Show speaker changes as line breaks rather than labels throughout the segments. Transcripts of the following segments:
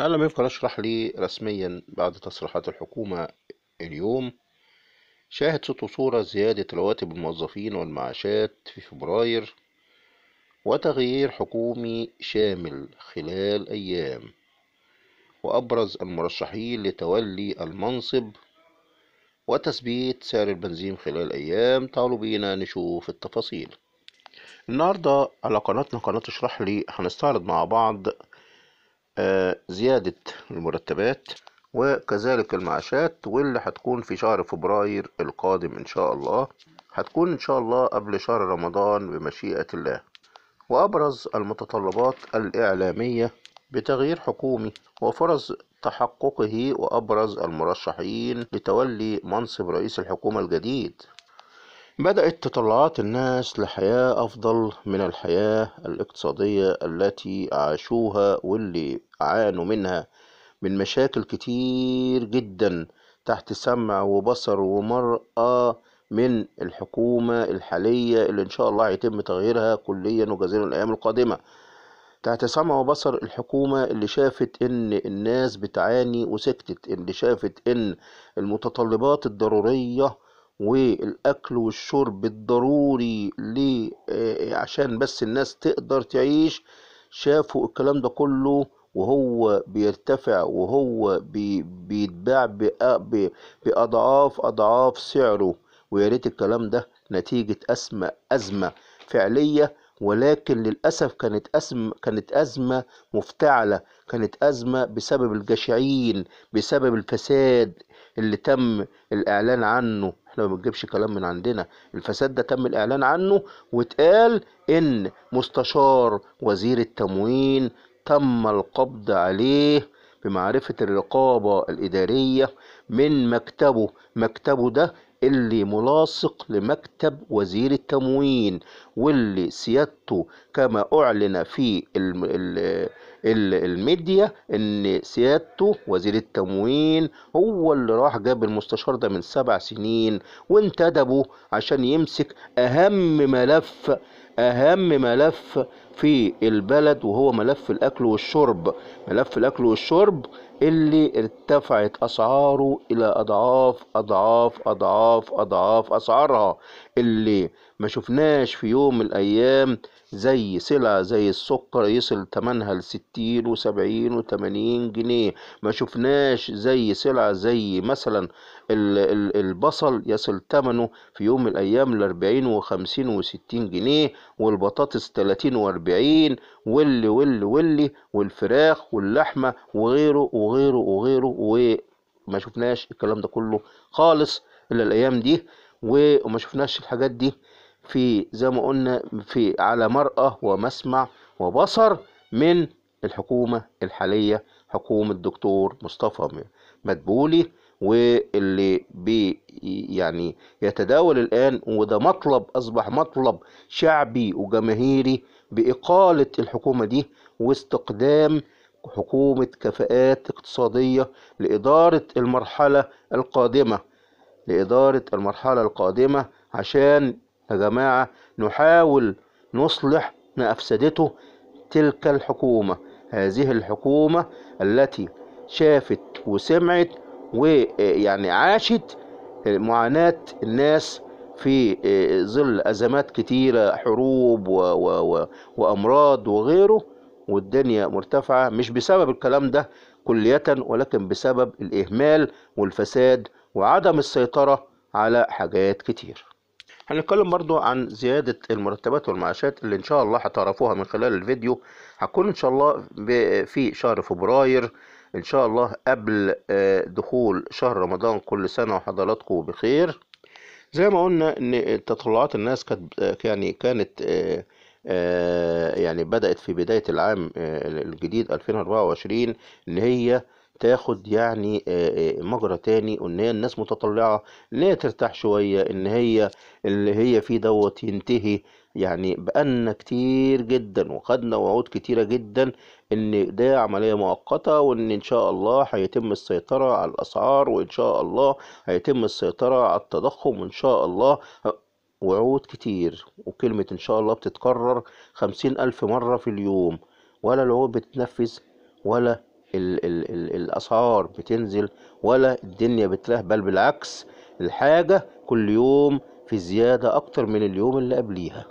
أنا لم يبقى أشرح لي رسميا بعد تصريحات الحكومة اليوم شاهد صوت وصورة زيادة رواتب الموظفين والمعاشات في فبراير وتغيير حكومي شامل خلال أيام وأبرز المرشحين لتولي المنصب وتثبيت سعر البنزين خلال أيام تعالوا بينا نشوف التفاصيل النهاردة على قناتنا قناة اشرح لي هنستعرض مع بعض آه، زيادة المرتبات وكذلك المعاشات واللي هتكون في شهر فبراير القادم إن شاء الله هتكون إن شاء الله قبل شهر رمضان بمشيئة الله وأبرز المتطلبات الإعلامية بتغيير حكومي وفرص تحققه وأبرز المرشحين لتولي منصب رئيس الحكومة الجديد بدأت تطلعات الناس لحياة أفضل من الحياة الاقتصادية التي عاشوها واللي عانوا منها من مشاكل كتير جدا تحت سمع وبصر ومرأة من الحكومة الحالية اللي إن شاء الله هيتم تغييرها كليا وجزيلا الأيام القادمة تحت سمع وبصر الحكومة اللي شافت إن الناس بتعاني وسكتت اللي شافت إن المتطلبات الضرورية والأكل والشرب الضروري آه، عشان بس الناس تقدر تعيش شافوا الكلام ده كله وهو بيرتفع وهو بي بيتباع بأضعاف أضعاف سعره ويا ريت الكلام ده نتيجة أزمة أزمة فعلية ولكن للأسف كانت أزمة كانت أزمة مفتعلة كانت أزمة بسبب الجشعين بسبب الفساد اللي تم الإعلان عنه احنا ما بنجيبش كلام من عندنا الفساد ده تم الإعلان عنه واتقال إن مستشار وزير التموين تم القبض عليه بمعرفة الرقابة الإدارية من مكتبه مكتبه ده اللي ملاصق لمكتب وزير التموين واللي سيادته كما أعلن في الميديا إن سيادته وزير التموين هو اللي راح جاب المستشار ده من سبع سنين وانتدبه عشان يمسك أهم ملف اهم ملف في البلد وهو ملف الاكل والشرب ملف الاكل والشرب اللي ارتفعت اسعاره الى اضعاف اضعاف اضعاف اضعاف اسعارها اللي ما شفناش في يوم من الأيام زي سلعة زي السكر يصل تمنها لستين وسبعين وتمانين جنيه ما شفناش زي سلعة زي مثلا البصل يصل تمنه في يوم من الأيام لأربعين وخمسين وستين جنيه والبطاطس تلاتين وأربعين واللي واللي واللي والفراخ واللحمة وغيره وغيره وغيره وما شفناش الكلام ده كله خالص إلا الأيام دي وما شفناش الحاجات دي في زي ما قلنا في على مرأة ومسمع وبصر من الحكومة الحالية حكومة دكتور مصطفى مدبولي واللي بي يعني يتداول الآن وده مطلب أصبح مطلب شعبي وجماهيري بإقالة الحكومة دي واستقدام حكومة كفاءات اقتصادية لإدارة المرحلة القادمة لإدارة المرحلة القادمة عشان يا جماعة نحاول نصلح ما أفسدته تلك الحكومة هذه الحكومة التي شافت وسمعت ويعني عاشت معاناة الناس في آه، ظل أزمات كتيرة حروب و و و وأمراض وغيره والدنيا مرتفعة مش بسبب الكلام ده كلية ولكن بسبب الإهمال والفساد وعدم السيطرة على حاجات كتير هنتكلم برضو عن زيادة المرتبات والمعاشات اللي ان شاء الله هتعرفوها من خلال الفيديو هتكون ان شاء الله في شهر فبراير ان شاء الله قبل آه، دخول شهر رمضان كل سنة وحضراتكم بخير زي ما قلنا ان تطلعات الناس كانت يعني كانت آه، آه، يعني بدأت في بداية العام الجديد 2024 اللي هي تاخد يعني مجرى تاني وان هي الناس متطلعه ان هي ترتاح شويه ان هي اللي هي فيه دوت ينتهي يعني بقالنا كتير جدا وخدنا وعود كتيره جدا ان ده عمليه مؤقته وان ان شاء الله هيتم السيطره على الاسعار وان شاء الله هيتم السيطره على التضخم وان شاء الله وعود كتير وكلمة إن شاء الله بتتكرر خمسين ألف مرة في اليوم ولا العقود بتتنفذ ولا الـ الـ الـ الاسعار بتنزل ولا الدنيا بتله بل بالعكس الحاجه كل يوم في زياده اكتر من اليوم اللي قبليها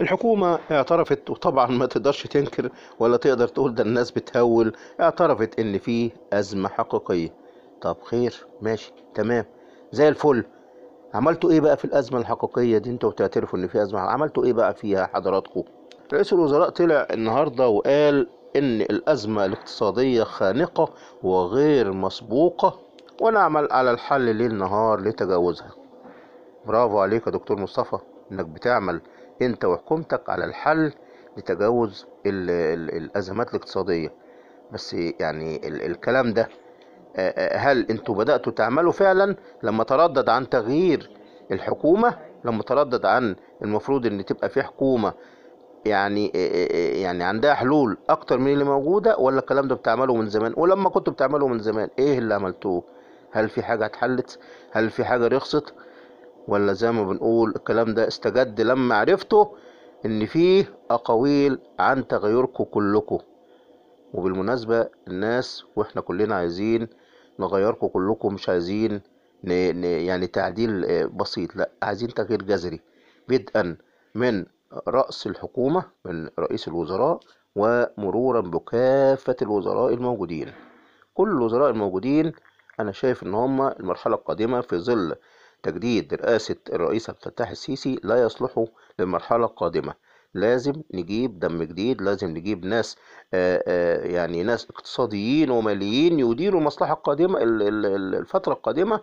الحكومة اعترفت وطبعا ما تقدرش تنكر ولا تقدر تقول ده الناس بتهول اعترفت ان في ازمة حقيقية طب خير ماشي تمام زي الفل عملتوا ايه بقى في الازمة الحقيقية دي انتوا بتعترفوا ان في ازمة عملتوا ايه بقى فيها حضراتكم رئيس الوزراء طلع النهارده وقال أن الأزمة الاقتصادية خانقة وغير مسبوقة ونعمل على الحل ليل نهار لتجاوزها برافو عليك يا دكتور مصطفى انك بتعمل انت وحكومتك على الحل لتجاوز الـ الـ الازمات الاقتصاديه بس يعني الكلام ده هل انتوا بداتوا تعملوا فعلا لما تردد عن تغيير الحكومه لما تردد عن المفروض ان تبقى في حكومه يعني إيه، إيه، إيه، يعني عندها حلول اكتر من اللي موجوده ولا الكلام ده بتعمله من زمان ولما كنتوا بتعمله من زمان ايه اللي عملتوه هل في حاجه اتحلت هل في حاجه رخصت ولا زي ما بنقول الكلام ده استجد لما عرفته ان فيه اقاويل عن تغيركم كلكم وبالمناسبه الناس واحنا كلنا عايزين نغيركم كلكم مش عايزين ن... يعني تعديل آه، بسيط لا عايزين تغيير جذري بدءا من رأس الحكومة من رئيس الوزراء ومرورا بكافة الوزراء الموجودين كل الوزراء الموجودين أنا شايف إن هما المرحلة القادمة في ظل تجديد رئاسة الرئيس عبد الفتاح السيسي لا يصلحوا للمرحلة القادمة لازم نجيب دم جديد لازم نجيب ناس آآ آه، آآ آه، يعني ناس اقتصاديين وماليين يديروا المصلحة القادمة الفترة القادمة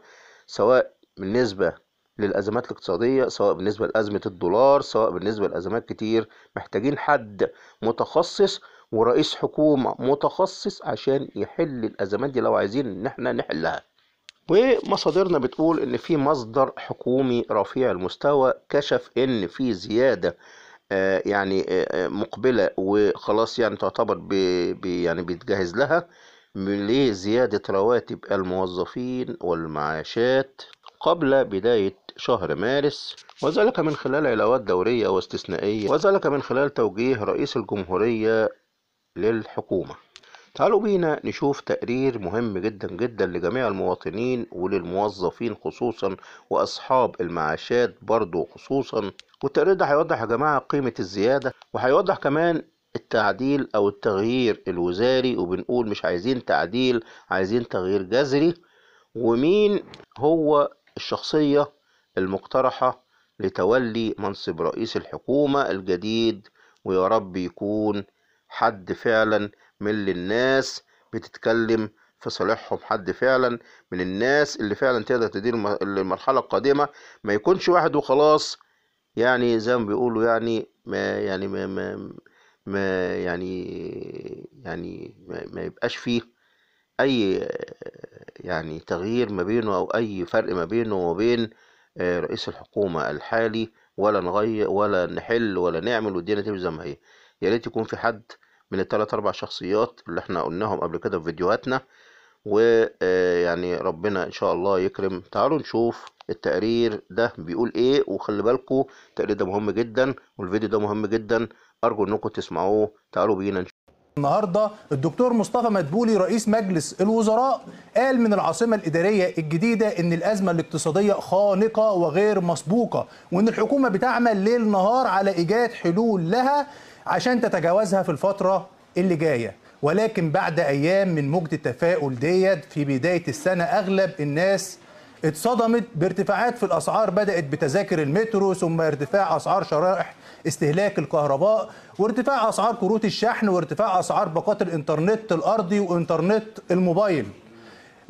سواء بالنسبة للأزمات الاقتصادية سواء بالنسبة لأزمة الدولار سواء بالنسبة لأزمات كتير محتاجين حد متخصص ورئيس حكومة متخصص عشان يحل الأزمات دي لو عايزين إن احنا نحلها ومصادرنا بتقول إن في مصدر حكومي رفيع المستوى كشف إن في زيادة آه، يعني آه، آه، مقبلة وخلاص يعني تعتبر بي بي يعني بيتجهز لها لزيادة رواتب الموظفين والمعاشات قبل بداية شهر مارس وذلك من خلال علاوات دورية واستثنائية وذلك من خلال توجيه رئيس الجمهورية للحكومة تعالوا بينا نشوف تقرير مهم جدا جدا لجميع المواطنين وللموظفين خصوصا واصحاب المعاشات برضو خصوصا والتقرير ده هيوضح يا جماعه قيمه الزياده وهيوضح كمان التعديل او التغيير الوزاري وبنقول مش عايزين تعديل عايزين تغيير جذري ومين هو الشخصية المقترحة لتولي منصب رئيس الحكومة الجديد ويا رب يكون حد فعلا من اللي الناس بتتكلم في صالحهم حد فعلا من الناس اللي فعلا تقدر تدير المرحلة القادمة ما يكونش واحد وخلاص يعني زي ما بيقولوا يعني ما يعني ما, ما, يعني يعني ما, ما يبقاش فيه أي يعني تغيير ما بينه أو أي فرق ما بينه وبين آه، رئيس الحكومة الحالي ولا نغير ولا نحل ولا نعمل والدنيا تبقى زي ما هي يا ريت يكون في حد من التلات أربع شخصيات اللي احنا قلناهم قبل كده في فيديوهاتنا ويعني آه، ربنا إن شاء الله يكرم تعالوا نشوف التقرير ده بيقول إيه وخلي بالكم التقرير ده مهم جدا والفيديو ده مهم جدا أرجو إنكم تسمعوه تعالوا بينا نشوف
النهارده الدكتور مصطفى مدبولي رئيس مجلس الوزراء قال من العاصمه الاداريه الجديده ان الازمه الاقتصاديه خانقه وغير مسبوقه وان الحكومه بتعمل ليل نهار على ايجاد حلول لها عشان تتجاوزها في الفتره اللي جايه ولكن بعد ايام من موجه التفاؤل ديت في بدايه السنه اغلب الناس اتصدمت بارتفاعات في الاسعار بدات بتذاكر المترو ثم ارتفاع اسعار شرائح استهلاك الكهرباء وارتفاع اسعار كروت الشحن وارتفاع اسعار باقات الانترنت الارضي وانترنت الموبايل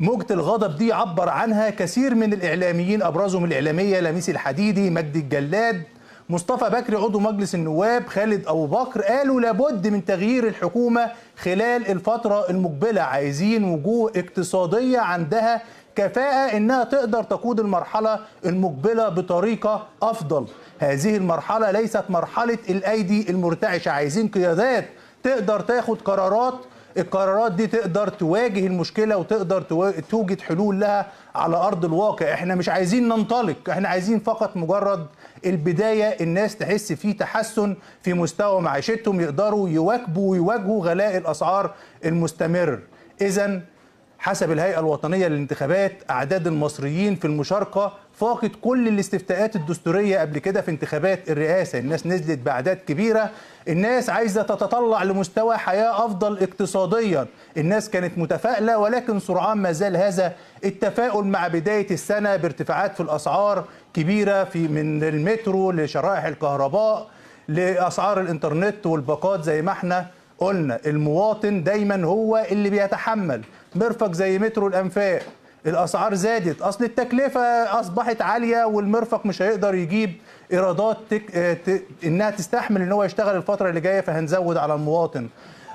موجة الغضب دي عبر عنها كثير من الإعلاميين أبرزهم الإعلامية لميس الحديدي مجدي الجلاد مصطفى بكري عضو مجلس النواب خالد أبو بكر قالوا لابد من تغيير الحكومة خلال الفترة المقبلة عايزين وجوه اقتصادية عندها كفاءه انها تقدر تقود المرحله المقبله بطريقه افضل هذه المرحله ليست مرحله الايدي المرتعشه عايزين قيادات تقدر تاخد قرارات القرارات دي تقدر تواجه المشكله وتقدر توجد حلول لها على ارض الواقع احنا مش عايزين ننطلق احنا عايزين فقط مجرد البدايه الناس تحس في تحسن في مستوى معيشتهم يقدروا يواكبوا ويواجهوا غلاء الاسعار المستمر اذا حسب الهيئة الوطنية للانتخابات أعداد المصريين في المشاركة فاقت كل الاستفتاءات الدستورية قبل كده في انتخابات الرئاسة الناس نزلت بأعداد كبيرة الناس عايزة تتطلع لمستوى حياة أفضل اقتصاديا الناس كانت متفائلة ولكن سرعان ما زال هذا التفاؤل مع بداية السنة بارتفاعات في الأسعار كبيرة في من المترو لشرائح الكهرباء لأسعار الإنترنت والباقات زي ما احنا قلنا المواطن دايما هو اللي بيتحمل مرفق زي مترو الانفاق الاسعار زادت اصل التكلفه اصبحت عاليه والمرفق مش هيقدر يجيب ايرادات تك... آه، ت... انها تستحمل ان هو يشتغل الفتره اللي جايه فهنزود على المواطن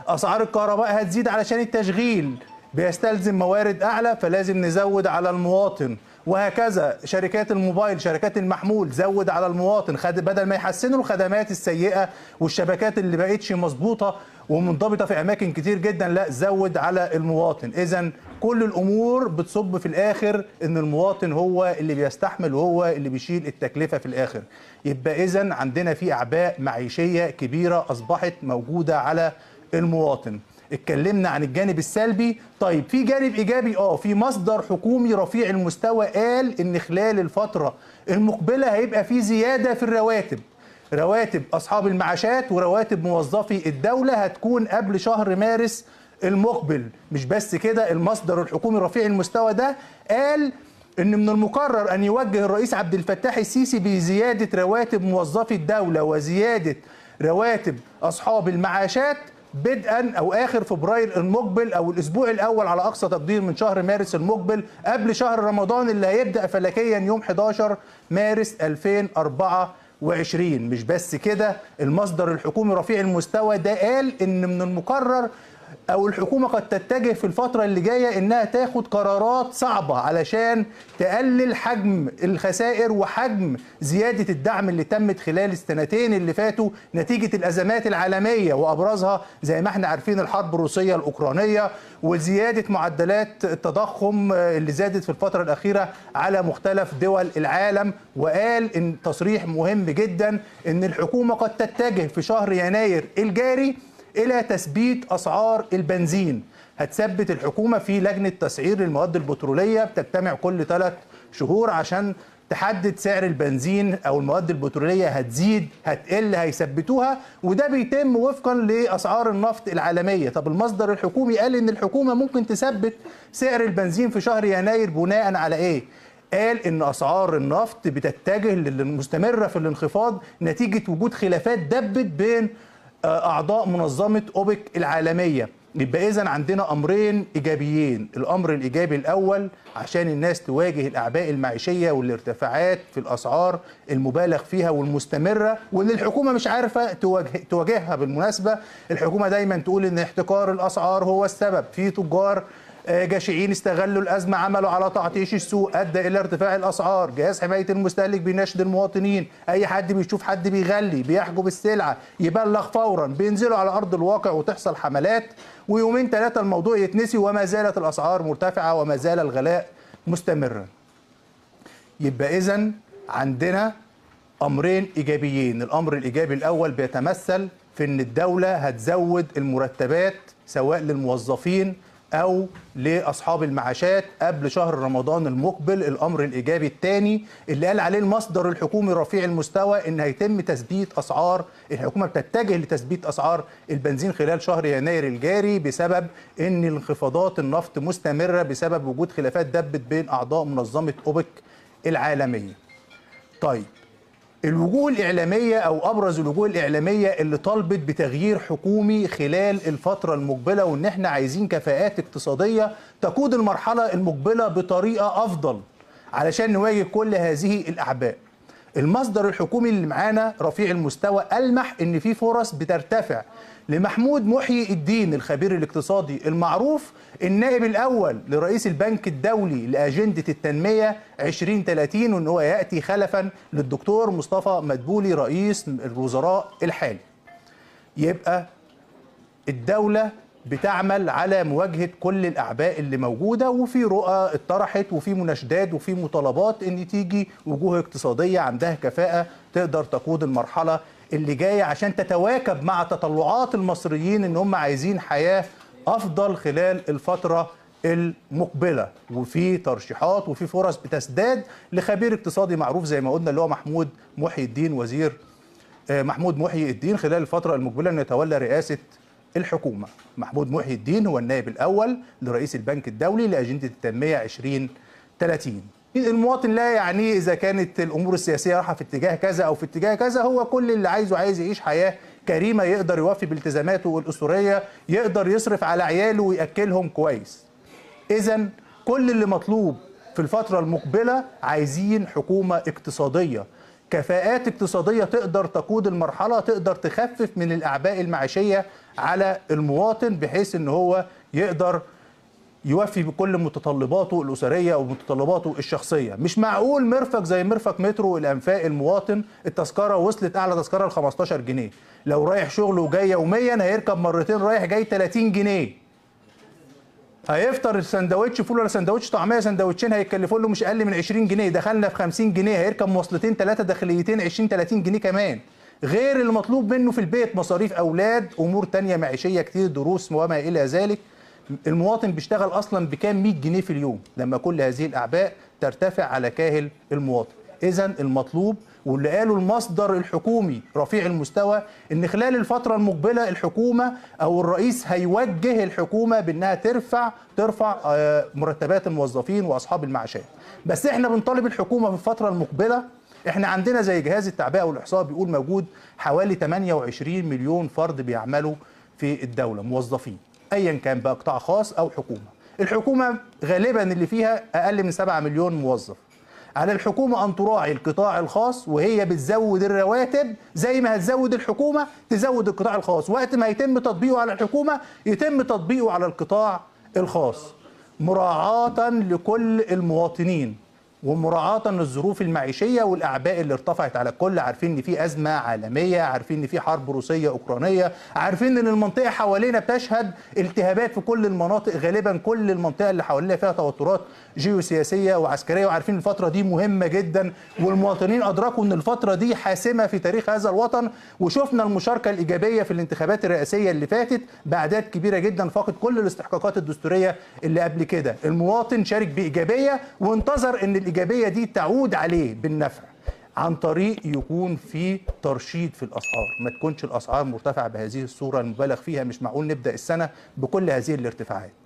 اسعار الكهرباء هتزيد علشان التشغيل بيستلزم موارد اعلى فلازم نزود على المواطن وهكذا شركات الموبايل شركات المحمول زود على المواطن خد بدل ما يحسنوا الخدمات السيئه والشبكات اللي بقتش مظبوطه ومنضبطه في اماكن كتير جدا لا زود على المواطن اذا كل الامور بتصب في الاخر ان المواطن هو اللي بيستحمل وهو اللي بيشيل التكلفه في الاخر يبقى اذا عندنا في اعباء معيشيه كبيره اصبحت موجوده على المواطن اتكلمنا عن الجانب السلبي طيب في جانب ايجابي اه في مصدر حكومي رفيع المستوى قال ان خلال الفتره المقبله هيبقى في زياده في الرواتب رواتب اصحاب المعاشات ورواتب موظفي الدوله هتكون قبل شهر مارس المقبل مش بس كده المصدر الحكومي رفيع المستوى ده قال ان من المقرر ان يوجه الرئيس عبد الفتاح السيسي بزياده رواتب موظفي الدوله وزياده رواتب اصحاب المعاشات بدءا او اخر فبراير المقبل او الاسبوع الاول على اقصى تقدير من شهر مارس المقبل قبل شهر رمضان اللي هيبدا فلكيا يوم 11 مارس 2024 مش بس كده المصدر الحكومي رفيع المستوى ده قال ان من المقرر او الحكومه قد تتجه في الفتره اللي جايه انها تاخد قرارات صعبه علشان تقلل حجم الخسائر وحجم زياده الدعم اللي تمت خلال السنتين اللي فاتوا نتيجه الازمات العالميه وابرزها زي ما احنا عارفين الحرب الروسيه الاوكرانيه وزياده معدلات التضخم اللي زادت في الفتره الاخيره على مختلف دول العالم وقال ان تصريح مهم جدا ان الحكومه قد تتجه في شهر يناير الجاري إلى تثبيت أسعار البنزين هتثبت الحكومة في لجنة تسعير للمواد البترولية بتجتمع كل ثلاث شهور عشان تحدد سعر البنزين او المواد البتروليه هتزيد هتقل هيثبتوها وده بيتم وفقا لاسعار النفط العالميه طب المصدر الحكومي قال ان الحكومه ممكن تثبت سعر البنزين في شهر يناير بناء على ايه قال ان اسعار النفط بتتجه للمستمره في الانخفاض نتيجه وجود خلافات دبت بين اعضاء منظمه اوبك العالميه يبقى اذا عندنا امرين ايجابيين الامر الايجابي الاول عشان الناس تواجه الاعباء المعيشيه والارتفاعات في الاسعار المبالغ فيها والمستمره واللي الحكومه مش عارفه تواجه تواجهها بالمناسبه الحكومه دايما تقول ان احتكار الاسعار هو السبب في تجار آه، جشعين استغلوا الازمه عملوا على تعطيش السوق ادى الى ارتفاع الاسعار جهاز حمايه المستهلك بيناشد المواطنين اي حد بيشوف حد بيغلي بيحجب السلعه يبلغ فورا بينزلوا على ارض الواقع وتحصل حملات ويومين ثلاثه الموضوع يتنسي وما زالت الاسعار مرتفعه وما زال الغلاء مستمرا يبقى اذا عندنا امرين ايجابيين الامر الايجابي الاول بيتمثل في ان الدوله هتزود المرتبات سواء للموظفين او لاصحاب المعاشات قبل شهر رمضان المقبل الامر الايجابي الثاني اللي قال عليه المصدر الحكومي رفيع المستوى ان هيتم تثبيت اسعار الحكومه بتتجه لتثبيت اسعار البنزين خلال شهر يناير الجاري بسبب ان انخفاضات النفط مستمره بسبب وجود خلافات دبت بين اعضاء منظمه اوبك العالميه طيب الوجوه الإعلامية أو أبرز الوجوه الإعلامية اللي طالبت بتغيير حكومي خلال الفترة المقبلة وإن إحنا عايزين كفاءات اقتصادية تقود المرحلة المقبلة بطريقة أفضل علشان نواجه كل هذه الأعباء المصدر الحكومي اللي معانا رفيع المستوى ألمح أن في فرص بترتفع لمحمود محيي الدين الخبير الاقتصادي المعروف النائب الأول لرئيس البنك الدولي لأجندة التنمية 2030 وأن هو يأتي خلفا للدكتور مصطفى مدبولي رئيس الوزراء الحالي يبقى الدولة بتعمل على مواجهه كل الاعباء اللي موجوده وفي رؤى اتطرحت وفي مناشدات وفي مطالبات ان تيجي وجوه اقتصاديه عندها كفاءه تقدر تقود المرحله اللي جايه عشان تتواكب مع تطلعات المصريين ان هم عايزين حياه افضل خلال الفتره المقبله وفي ترشيحات وفي فرص بتسداد لخبير اقتصادي معروف زي ما قلنا اللي هو محمود محي الدين وزير آه، محمود محي الدين خلال الفتره المقبله انه يتولى رئاسه الحكومة محمود محي الدين هو النائب الأول لرئيس البنك الدولي لأجندة التنمية 2030 المواطن لا يعني إذا كانت الأمور السياسية رايحة في اتجاه كذا أو في اتجاه كذا هو كل اللي عايزه عايز يعيش حياة كريمة يقدر يوفي بالتزاماته الأسرية يقدر يصرف على عياله ويأكلهم كويس إذا كل اللي مطلوب في الفترة المقبلة عايزين حكومة اقتصادية كفاءات اقتصادية تقدر تقود المرحلة تقدر تخفف من الأعباء المعيشية على المواطن بحيث أن هو يقدر يوفي بكل متطلباته الأسرية ومتطلباته الشخصية مش معقول مرفق زي مرفق مترو الأنفاق المواطن التذكرة وصلت أعلى تذكرة ل 15 جنيه لو رايح شغله وجاي يوميا هيركب مرتين رايح جاي 30 جنيه هيفطر السندوتش فول ولا سندوتش طعميه سندوتشين هيكلفوا له مش اقل من 20 جنيه دخلنا في 50 جنيه هيركب مواصلتين ثلاثه داخليتين 20 30 جنيه كمان غير المطلوب منه في البيت مصاريف اولاد امور تانية معيشيه كتير دروس وما الى ذلك المواطن بيشتغل اصلا بكام 100 جنيه في اليوم لما كل هذه الاعباء ترتفع على كاهل المواطن اذا المطلوب واللي قاله المصدر الحكومي رفيع المستوى ان خلال الفتره المقبله الحكومه او الرئيس هيوجه الحكومه بانها ترفع ترفع آه، مرتبات الموظفين واصحاب المعاشات بس احنا بنطالب الحكومه في الفتره المقبله احنا عندنا زي جهاز التعبئه والاحصاء بيقول موجود حوالي 28 مليون فرد بيعملوا في الدوله موظفين ايا كان بقى قطاع خاص او حكومه الحكومه غالبا اللي فيها اقل من 7 مليون موظف على الحكومة أن تراعي القطاع الخاص وهي بتزود الرواتب زي ما هتزود الحكومة تزود القطاع الخاص وقت ما يتم تطبيقه على الحكومة يتم تطبيقه على القطاع الخاص مراعاة لكل المواطنين ومراعاة للظروف المعيشية والأعباء اللي ارتفعت على الكل عارفين إن في أزمة عالمية عارفين إن في حرب روسية أوكرانية عارفين إن المنطقة حوالينا بتشهد التهابات في كل المناطق غالبا كل المنطقة اللي حوالينا فيها توترات جيوسياسية وعسكرية وعارفين الفترة دي مهمة جدا والمواطنين أدركوا إن الفترة دي حاسمة في تاريخ هذا الوطن وشفنا المشاركة الإيجابية في الانتخابات الرئاسية اللي فاتت بأعداد كبيرة جدا فاقت كل الاستحقاقات الدستورية اللي قبل كده المواطن شارك بإيجابية وانتظر إن الايجابيه دي تعود عليه بالنفع عن طريق يكون في ترشيد في الاسعار ما تكونش الاسعار مرتفعه بهذه الصوره المبالغ فيها مش معقول نبدا السنه بكل هذه الارتفاعات